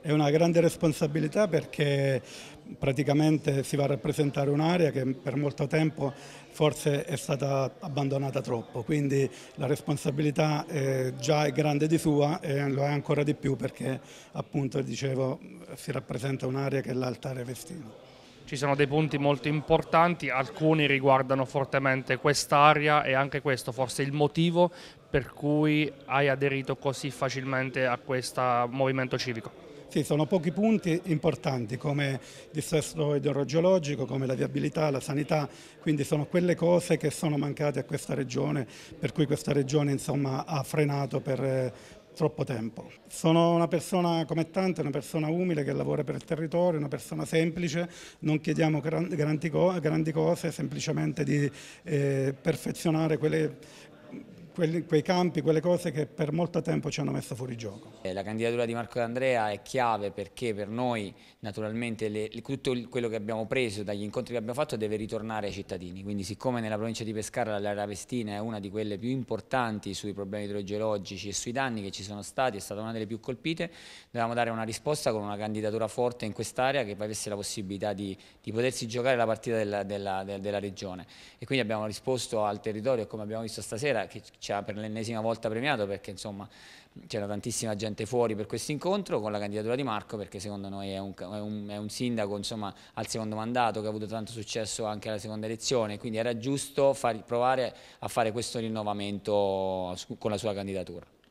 È una grande responsabilità perché praticamente si va a rappresentare un'area che per molto tempo forse è stata abbandonata troppo, quindi la responsabilità è già è grande di sua e lo è ancora di più perché appunto dicevo si rappresenta un'area che è l'altare vestino. Ci sono dei punti molto importanti, alcuni riguardano fortemente quest'area e anche questo forse il motivo per cui hai aderito così facilmente a questo movimento civico. Sì, sono pochi punti importanti come il dissesto idrogeologico, come la viabilità, la sanità, quindi sono quelle cose che sono mancate a questa regione, per cui questa regione insomma, ha frenato per, eh, troppo tempo. Sono una persona come tante, una persona umile che lavora per il territorio, una persona semplice, non chiediamo grandi, cose, semplicemente di eh, perfezionare quelle, quelli, quei campi, quelle cose che per molto tempo ci hanno messo fuori gioco. Eh, la candidatura di Marco D'Andrea è chiave perché per noi naturalmente le, tutto quello che abbiamo preso dagli incontri che abbiamo fatto deve ritornare ai cittadini, quindi siccome nella provincia di Pescara l'area Vestina è una di quelle più importanti sui problemi idrogeologici e sui danni che ci sono stati, è stata una delle più colpite, dovevamo dare una risposta con una candidatura forte in quest'area che avesse la possibilità di, di potersi giocare la partita della, della, della, della regione e quindi abbiamo risposto al territorio come abbiamo visto stasera che ci ci ha per l'ennesima volta premiato perché insomma c'era tantissima gente fuori per questo incontro con la candidatura di Marco perché secondo noi è un, è un, è un sindaco insomma, al secondo mandato che ha avuto tanto successo anche alla seconda elezione quindi era giusto far, provare a fare questo rinnovamento con la sua candidatura.